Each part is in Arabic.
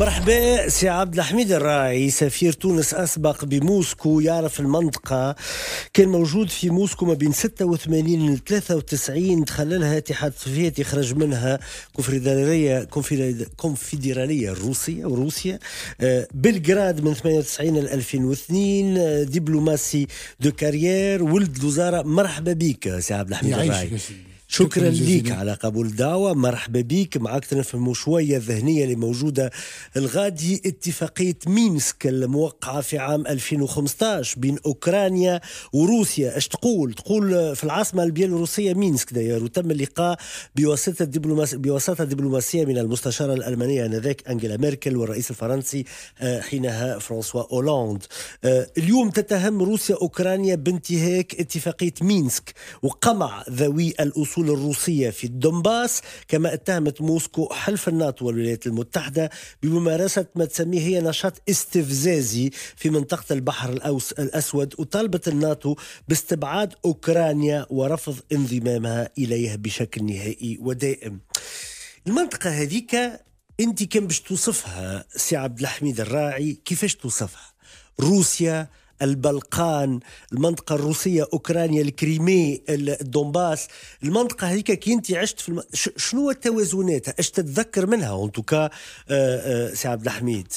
مرحبا سي عبد الحميد الراعي سفير تونس اسبق بموسكو يعرف المنطقه كان موجود في موسكو ما بين 86 ل 93 تخللها الاتحاد السوفيتي خرج منها كونفدراليه كونفدراليه الروسيه وروسيا آه، بلغراد من 98 ل 2002 دبلوماسي دو كارير ولد الوزاره مرحبا بك سي عبد الحميد الراعي شكرا, لك ليك على قبول الدعوة مرحبا بك معك تنفهموا شوية الذهنية اللي موجودة الغادي اتفاقية مينسك الموقعة في عام 2015 بين أوكرانيا وروسيا اش تقول تقول في العاصمة البيلاروسية مينسك داير وتم اللقاء بواسطة دبلوماسية بواسطة دبلوماسية من المستشارة الألمانية آنذاك أنجيلا ميركل والرئيس الفرنسي آه، حينها فرانسوا أولاند آه، اليوم تتهم روسيا أوكرانيا بانتهاك اتفاقية مينسك وقمع ذوي الأصول الوصول الروسية في الدنباس كما اتهمت موسكو حلف الناتو والولايات المتحدة بممارسة ما تسميه هي نشاط استفزازي في منطقة البحر الأوس الأسود وطالبت الناتو باستبعاد أوكرانيا ورفض انضمامها إليها بشكل نهائي ودائم المنطقة هذيك أنت كم باش توصفها سي عبد الحميد الراعي كيفاش توصفها روسيا البلقان المنطقة الروسية أوكرانيا الكريمي الدونباس المنطقة هذيك كي أنت عشت في الم... شنو التوازنات اش تتذكر منها وانتوكا آه، آه، سي عبد الحميد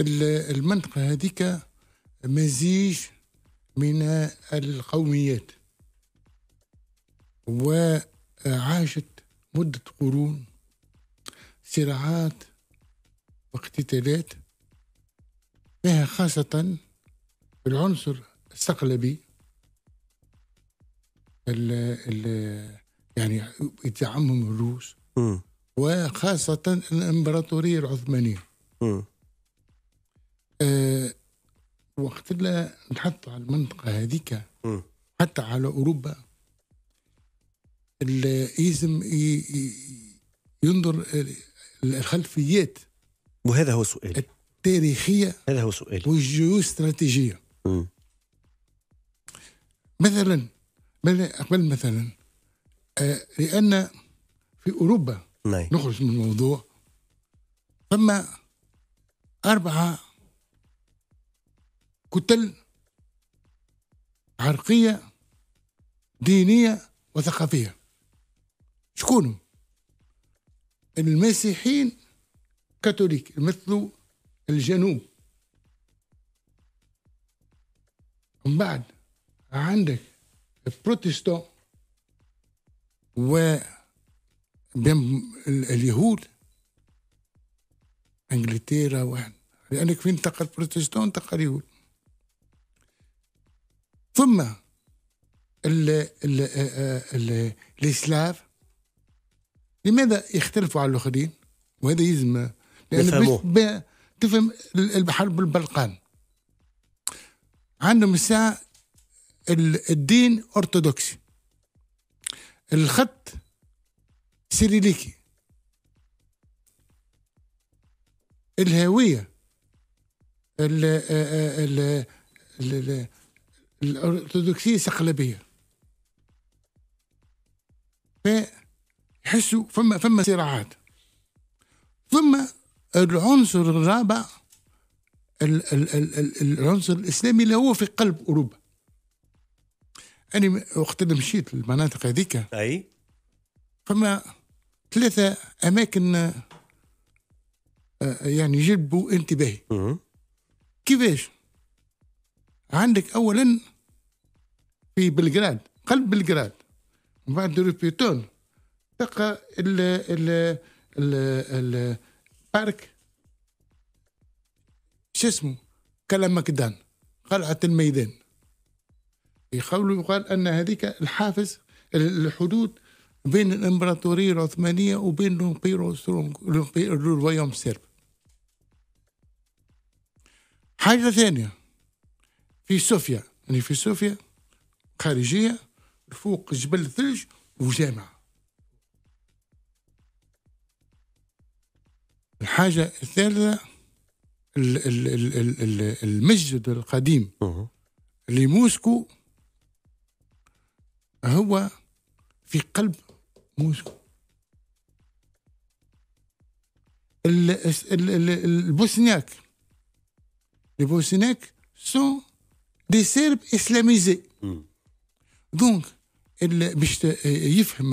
المنطقة هذيك مزيج من القوميات وعاشت مدة قرون صراعات واقتتالات فيها خاصة العنصر الثقلبي ال ال يعني يتعمم الروس وخاصة الإمبراطورية العثمانية أه وقت لا نحط على المنطقة هذيك حتى على أوروبا لازم ينظر الخلفيات وهذا هو سؤالي التاريخية هذا هو سؤالي والجيوستراتيجية مثلا أقبل مثلا آه لأن في أوروبا مي. نعم. نخرج من الموضوع ثم أربعة كتل عرقية دينية وثقافية شكون المسيحيين كاثوليك مثل الجنوب من بعد عندك البروتستو و بين اليهود انجلترا واحد لانك فين تلقى بروتستون تلقى اليهود ثم الاسلاف لماذا يختلفوا على الاخرين وهذا يلزم لان تفهم البحر بالبلقان عندهم الساعة الدين أرثوذكسي الخط سيريليكي الهوية الأرثوذكسية صقلبية فيحسوا فما فما صراعات ثم العنصر الرابع العنصر الاسلامي اللي هو في قلب اوروبا انا وقت اللي مشيت للمناطق هذيك اي فما ثلاثه اماكن آه، يعني جلبوا انتباهي كيفاش عندك اولا في بلغراد قلب بلغراد بعد روبيتون تلقى ال ال ال, ال, ال بارك شو اسمه مكدان قلعة الميدان يقول يقال أن هذيك الحافز الحدود بين الإمبراطورية العثمانية وبين الويوم السرب حاجة ثانية في صوفيا يعني في صوفيا خارجية فوق جبل ثلج وجامعة الحاجة الثالثة المسجد القديم لموسكو هو في قلب موسكو البوسنياك البوسنياك سو دي سيرب اسلاميزي دونك باش يفهم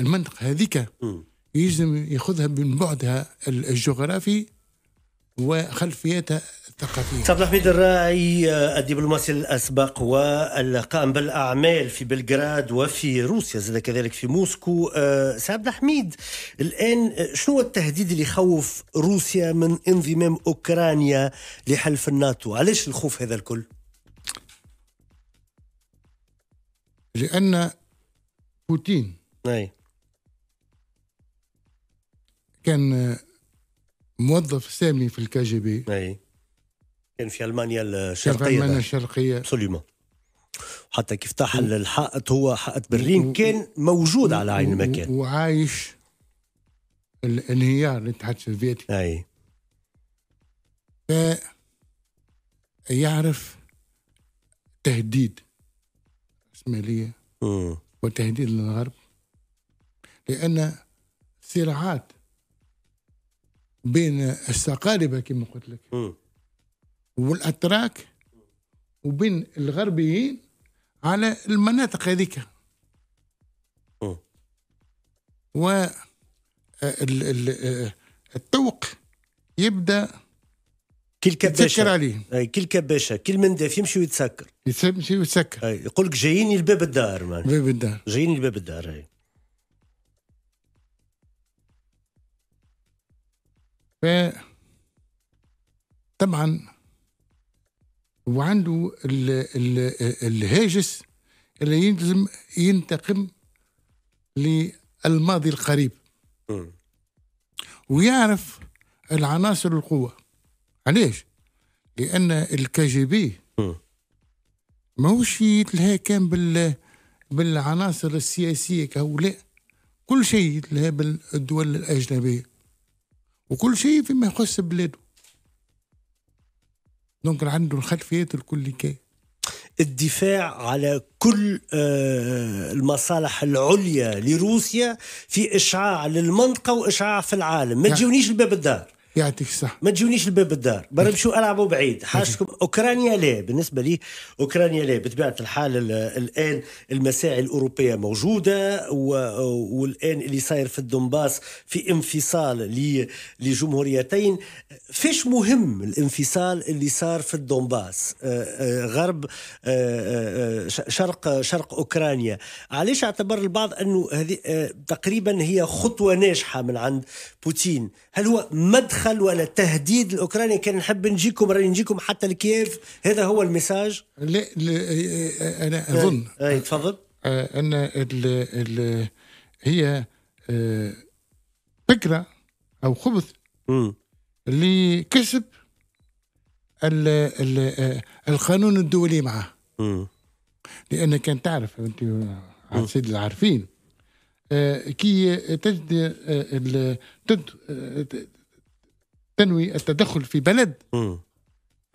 المنطقه هذيك يلزم ياخذها من بعدها الجغرافي وخلفيتها الثقافية سعد حميد الراعي الدبلوماسي الأسبق والقائم بالأعمال في بلغراد وفي روسيا زاد كذلك في موسكو آه، سعد حميد الآن شنو التهديد اللي يخوف روسيا من انضمام أوكرانيا لحلف الناتو علاش الخوف هذا الكل؟ لأن بوتين أي. كان موظف سامي في جي بي اي كان في المانيا الشرقيه كان في المانيا الشرقيه ابسوليومون حتى كيف طاح الحائط هو حائط برلين كان موجود على عين المكان وعايش الانهيار للاتحاد السوفيتي اي نعم. يعرف تهديد الرأسمالية وتهديد للغرب لأن صراعات بين السقاربه كما قلت لك والاتراك وبين الغربيين على المناطق هذيك و آه، آه، الطوق يبدا كل كباشه اي كل كباشه كل من داف يمشي ويتسكر يمشي ويتسكر يقول لك جايين لباب الدار باب الدار جايين لباب الدار اي ف طبعا وعنده الـ الـ الهاجس اللي يلزم ينتقم للماضي القريب ويعرف العناصر القوة علاش؟ لأن الكي بي ماهوش يتلهى كان بال بالعناصر السياسية كهؤلاء كل شيء يتلهى بالدول الأجنبية وكل شيء فيما يخص بلاده دونك عنده الخلفيات الكل كي الدفاع على كل آه، المصالح العليا لروسيا في اشعاع للمنطقه واشعاع في العالم ما يعني تجونيش الباب الدار يعطيك الصحة ما تجونيش لباب الدار برا نمشوا العبوا بعيد حاجتكم اوكرانيا لا بالنسبه لي اوكرانيا لا بطبيعه الحال الان المساعي الاوروبيه موجوده والان اللي صاير في الدنباس في انفصال لجمهوريتين فيش مهم الانفصال اللي صار في الدنباس آه، آه، غرب آه، شرق شرق اوكرانيا علاش اعتبر البعض انه هذه تقريبا هي خطوه ناجحه من عند بوتين هل هو مدخل دخل ولا تهديد الاوكراني كان نحب نجيكم راني نجيكم حتى لكييف هذا هو المساج لا, لا انا اظن اي تفضل آه، ان الـ الـ هي آه، فكره او خبث لكسب آه، القانون الدولي معه لان كان تعرف انت سيد العارفين كي تجد تنوي التدخل في بلد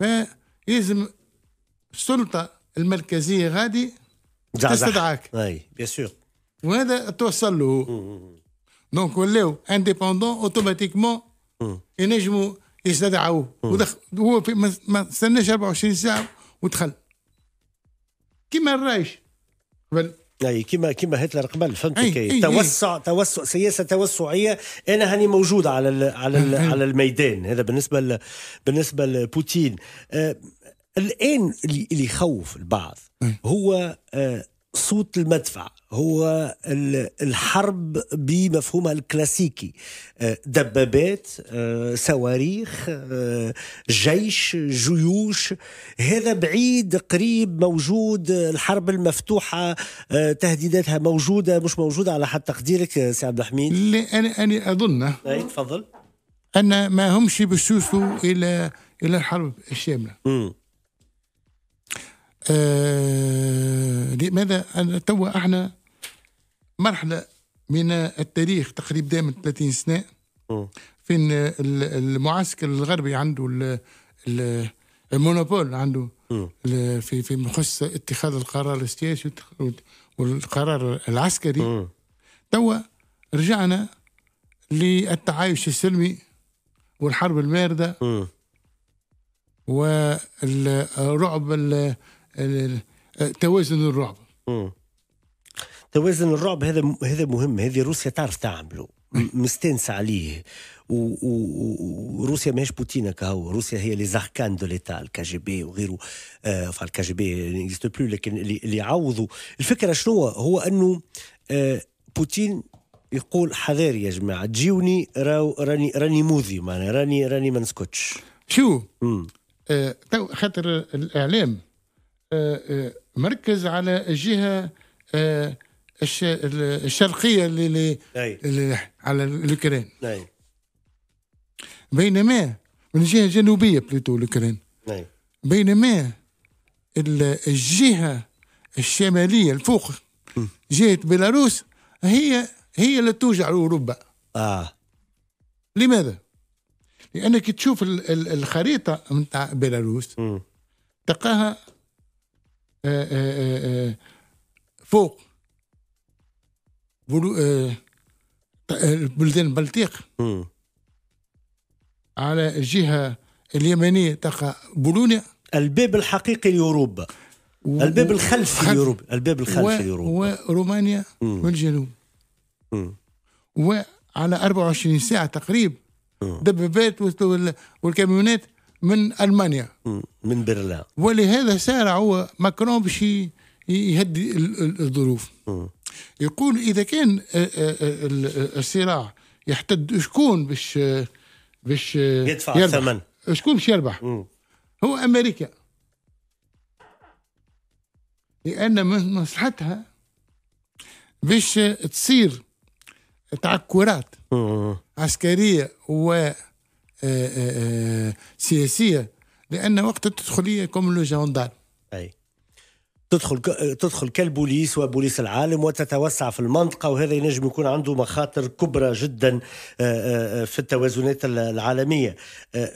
فلازم السلطه المركزيه غادي تستدعاك اي بيان سور وهذا توصل له دونك ولاو انديبوندون اوتوماتيكمون ينجموا يستدعوه ودخل هو في ما استناش 24 ساعه ودخل كيما الرايش قبل اي كما كما هتلر قبل فهمتك كي أي توسع أي توسع سياسه توسعيه انا هاني موجود على ال على ال على الميدان هذا بالنسبه لـ بالنسبه لبوتين آه الان اللي يخوف البعض هو آه صوت المدفع هو الحرب بمفهومها الكلاسيكي آه، دبابات آه، صواريخ آه، جيش جيوش هذا بعيد قريب موجود الحرب المفتوحة تهديداتها موجودة مش موجودة على حد تقديرك سي عبد الحميد أنا أنا أظن تفضل أن ما همش بيسوسوا إلى إلى الحرب الشاملة م. آه، لماذا لماذا توا احنا مرحله من التاريخ تقريبا دائما 30 سنه فين المعسكر الغربي عنده المونوبول عنده في في مخص اتخاذ القرار السياسي والقرار العسكري توا رجعنا للتعايش السلمي والحرب المارده والرعب توازن الرعب توازن الرعب هذا هذا مهم هذه روسيا تعرف تعمله مستانسه عليه وروسيا ماهيش بوتين كهو روسيا هي لي زاركان دو ليتا الكي جي بي وغيره آه الكي جي بي نيكزيست بلو لكن اللي يعوضوا الفكره شنو هو انه آه بوتين يقول حذاري يا جماعه تجيوني راني راني موذي معناها راني راني ما نسكتش شو؟ آه خاطر الاعلام آه، آه، مركز على الجهه آه، الشرقيه اللي, نعم. على الاوكران نعم. بينما من الجهه الجنوبيه بليتو الاوكران نعم. بينما الجهه الشماليه الفوق جهه بيلاروس هي هي اللي توجع اوروبا اه لماذا؟ لانك تشوف الخريطه نتاع بيلاروس تلقاها فوق بلدان البلطيق على الجهه اليمنيه تقع بولونيا الباب الحقيقي لأوروبا و... الباب الخلفي خلف... لأوروبا الباب الخلفي و... لأوروبا ورومانيا مم. والجنوب مم. وعلى 24 ساعة تقريب mm. دبابات والكاميونات من المانيا من برلين ولهذا سارع هو ماكرون باش يهدي الظروف يقول اذا كان الصراع يحتد شكون باش باش يدفع الثمن شكون باش يربح هو امريكا لان من مصلحتها باش تصير تعكرات عسكريه و آه، آه، آه، سياسيه لان وقت التدخليه يكون لو جوندار اي تدخل تدخل كالبوليس وبوليس العالم وتتوسع في المنطقه وهذا ينجم يكون عنده مخاطر كبرى جدا آه، آه، آه، في التوازنات العالميه.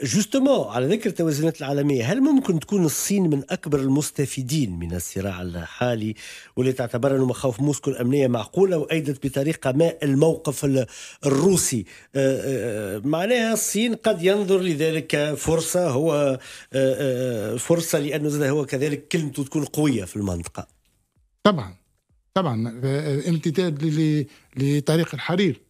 جوستومون على ذكر التوازنات العالميه هل ممكن تكون الصين من اكبر المستفيدين من الصراع الحالي واللي تعتبر انه مخاوف موسكو الامنيه معقوله وايدت بطريقه ما الموقف الروسي. معناها الصين قد ينظر لذلك فرصه هو فرصه لانه هو كذلك كلمته تكون قويه في المنطقه طبعا طبعا آه، امتداد لطريق الحرير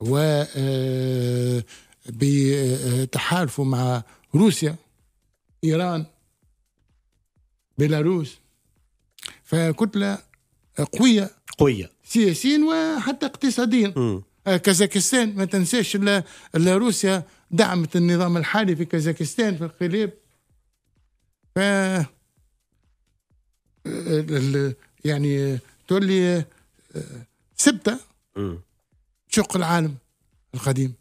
و آه، بتحالفه مع روسيا ايران بيلاروس فكتله قويه قويه سياسيا وحتى اقتصاديا آه، كازاكستان ما تنساش الا روسيا دعمت النظام الحالي في كازاكستان في الخليب ف يعني تولي آه، سبته شق العالم القديم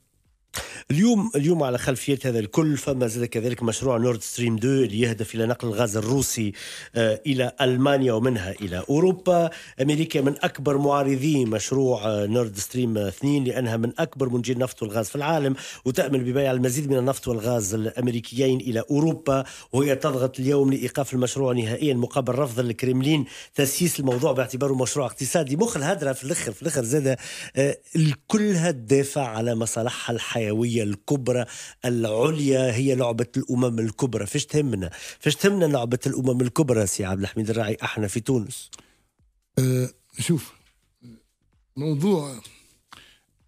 اليوم اليوم على خلفيه هذا الكل فما زاد كذلك مشروع نورد ستريم 2 اللي يهدف الى نقل الغاز الروسي آه، الى المانيا ومنها الى اوروبا، امريكا من اكبر معارضي مشروع نورد ستريم 2 لانها من اكبر منجي النفط والغاز في العالم وتامل ببيع المزيد من النفط والغاز الامريكيين الى اوروبا وهي تضغط اليوم لايقاف المشروع نهائيا مقابل رفض الكرملين تسييس الموضوع باعتباره مشروع اقتصادي، مخ الهدره في الاخر في الاخر زاد آه، الكلها تدافع على مصالحها الحياة الحيوية الكبرى العليا هي لعبة الأمم الكبرى فيش تهمنا فيش تهمنا لعبة الأمم الكبرى سي عبد الحميد الراعي احنا في تونس أه شوف موضوع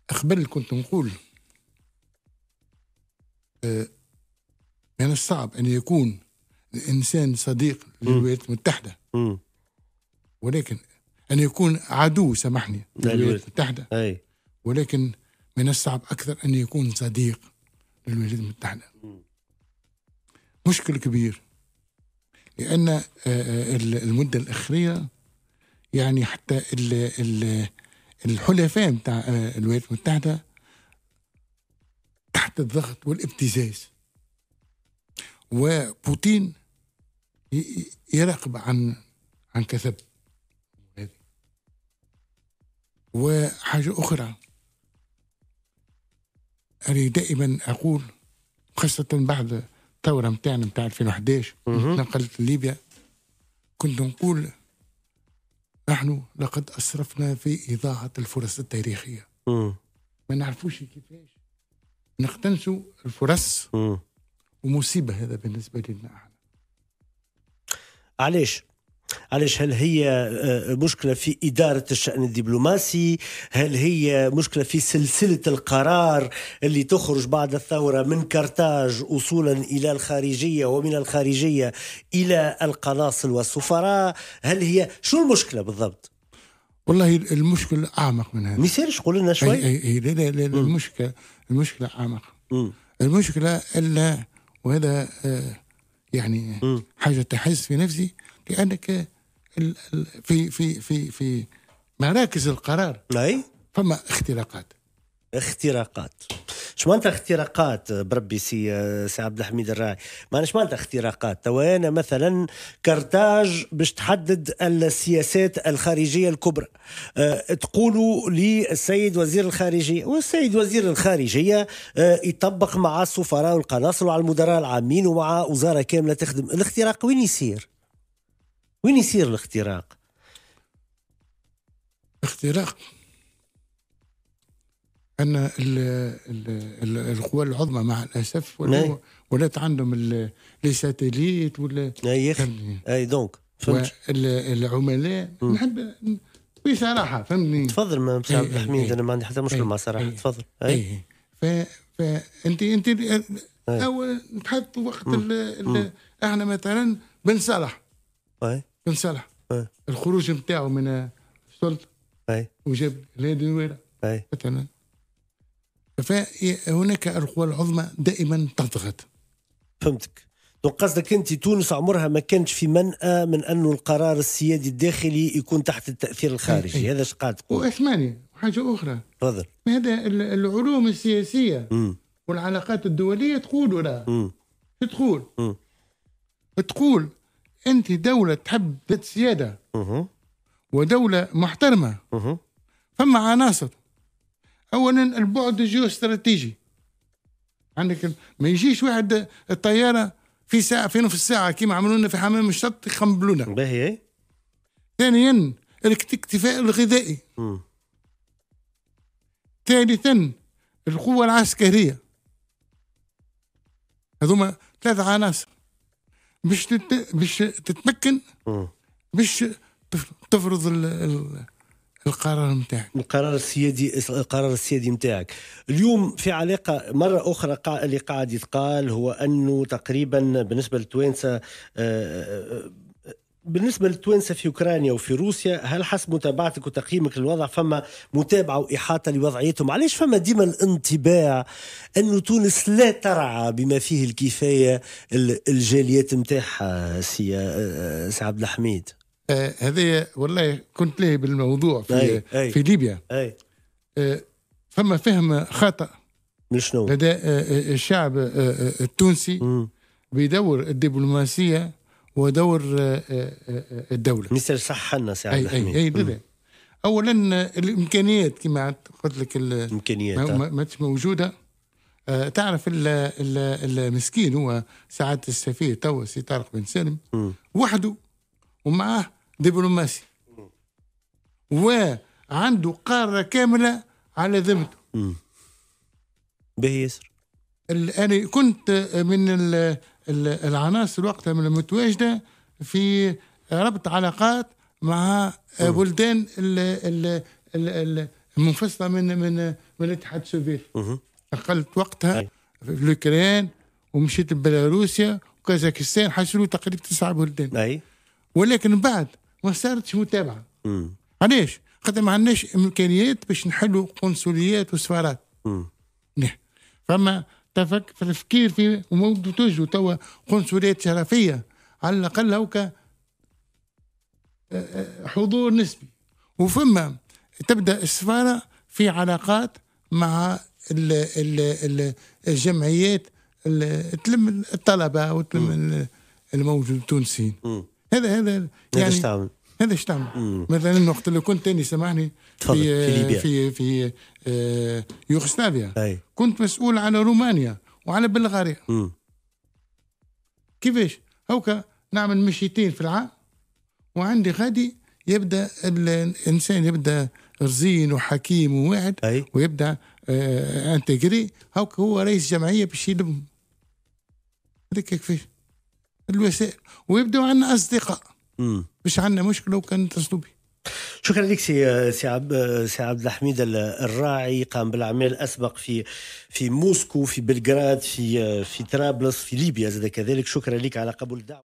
قبل كنت نقول أه من يعني الصعب أن يكون الإنسان صديق للولايات المتحدة ولكن أن يكون عدو سامحني يعني للولايات المتحدة أي. ولكن من الصعب أكثر أن يكون صديق للولايات المتحدة مشكل كبير لأن آه، آه، المدة الأخيرة يعني حتى الحلفاء بتاع آه، الولايات المتحدة تحت الضغط والابتزاز وبوتين يراقب عن عن كثب وحاجة أخرى أنا دائما أقول خاصة بعد الثورة نتاعنا نتاع 2011 نقلت ليبيا كنت نقول نحن لقد أسرفنا في إضاعة الفرص التاريخية ما نعرفوش كيفاش نقتنسوا الفرص ومصيبة هذا بالنسبة لنا علاش؟ علاش هل هي آه، آه، مشكلة في إدارة الشأن الدبلوماسي هل هي مشكلة في سلسلة القرار اللي تخرج بعد الثورة من كرتاج وصولا إلى الخارجية ومن الخارجية إلى القناصل والسفراء هل هي شو المشكلة بالضبط؟ والله المشكلة أعمق من هذا ما قول لنا شوي أي أي لا لا لا لا المشكلة المشكلة أعمق م. المشكلة إلا وهذا آه، يعني م. حاجة تحس في نفسي لانك في في في في مراكز القرار اي فما اختراقات اختراقات شو معناتها اختراقات بربي سي سي عبد الحميد الراعي ما شو معناتها اختراقات توا انا مثلا كرتاج باش تحدد السياسات الخارجيه الكبرى أه تقولوا للسيد وزير الخارجيه والسيد وزير الخارجيه أه يطبق مع السفراء والقناصل وعلى المدراء العامين ومع وزاره كامله تخدم الاختراق وين يصير وين يصير الاختراق؟ اختراق ان القوى العظمى مع الاسف ولا نعم. ولات عندهم لي ساتيليت ولا نعم، اي اي دونك فهمت العملاء نحب بصراحه فهمني تفضل ما إيه، عبد الحميد إيه، إيه. انا ما عندي حتى مشكل مع صراحه تفضل اي ف فانت انت او تحط وقت احنا مثلا بن صالح اي كان صالح الخروج نتاعو من السلطه وجاب بلاد نويره مثلا فهناك القوى العظمى دائما تضغط فهمتك دونك قصدك انت تونس عمرها ما كانتش في منأى من انه القرار السيادي الداخلي يكون تحت التاثير الخارجي أي. هذا اش قاعد تقول واسمعني حاجه اخرى تفضل هذا العلوم السياسيه م. والعلاقات الدوليه تقول ولا تقول م. تقول انت دوله تحب ذات سياده ودوله محترمه فما عناصر اولا البعد الجيوستراتيجي عندك ما يجيش واحد الطياره في ساعه في نصف الساعه كيما عملوا لنا في حمام الشط يخمبلونا باهي ثانيا الاكتفاء الغذائي ثالثا القوه العسكريه هذوما ثلاث عناصر باش باش تتمكن باش تفرض القرار نتاعك القرار السيادي القرار السيادي نتاعك اليوم في علاقه مره اخرى اللي قاعد يتقال هو انه تقريبا بالنسبه للتوانسه آه، آه، بالنسبه للتوانسه في اوكرانيا وفي روسيا هل حسب متابعتك وتقييمك للوضع فما متابعه واحاطه لوضعيتهم علاش فما ديما الانطباع انه تونس لا ترعى بما فيه الكفايه الجاليات نتاعها سي آه، آه، عبد الحميد آه، هذا والله كنت له بالموضوع في أي أي في ليبيا أي فما فهم خاطئ من شنو لدى الشعب التونسي بيدور الدبلوماسيه ودور آه، آه، آه، الدوله مصر صح لنا سعد اي اي, أي اولا الامكانيات كما قلت لك الامكانيات ما موجوده تعرف المسكين هو سعاده السفير توا سي طارق بن سالم وحده ومعاه دبلوماسي وعنده قاره كامله على ذمته به ياسر انا كنت من العناصر وقتها من المتواجده في ربط علاقات مع بلدان المنفصله من من من الاتحاد السوفيتي اقلت وقتها في الاوكران ومشيت لبيلاروسيا وكازاكستان حصلوا تقريبا تسع بلدان اي ولكن بعد ما صارتش متابعه علاش؟ خاطر ما عندناش امكانيات باش نحلوا قنصليات وسفارات نعم. فما تفك في الفكير في ومود توجو توا قنصليات شرفيه على الاقل هوكا حضور نسبي وفما تبدا السفاره في علاقات مع الـ الـ الجمعيات تلم الطلبه وتلم الموجود التونسيين هذا هذا يعني هذا اش تعمل مثلا وقت اللي كنت تاني سامحني في في, ليبيا. في في آه، يوغسلافيا أي. كنت مسؤول على رومانيا وعلى بلغاريا كيفاش هوكا نعمل مشيتين في العام وعندي غادي يبدا الانسان يبدا رزين وحكيم وواحد أي. ويبدا آه، انتجري هوك هو رئيس جمعيه باش يلم هذاك كيفاش الوسائل ويبداو عندنا اصدقاء مش عندنا مشكله وكان اسلوبي شكرا لك سي سي عبد سي عبد الحميد الراعي قام بالاعمال اسبق في في موسكو في بلغراد في في طرابلس في ليبيا زاد كذلك شكرا لك على قبول الدعوه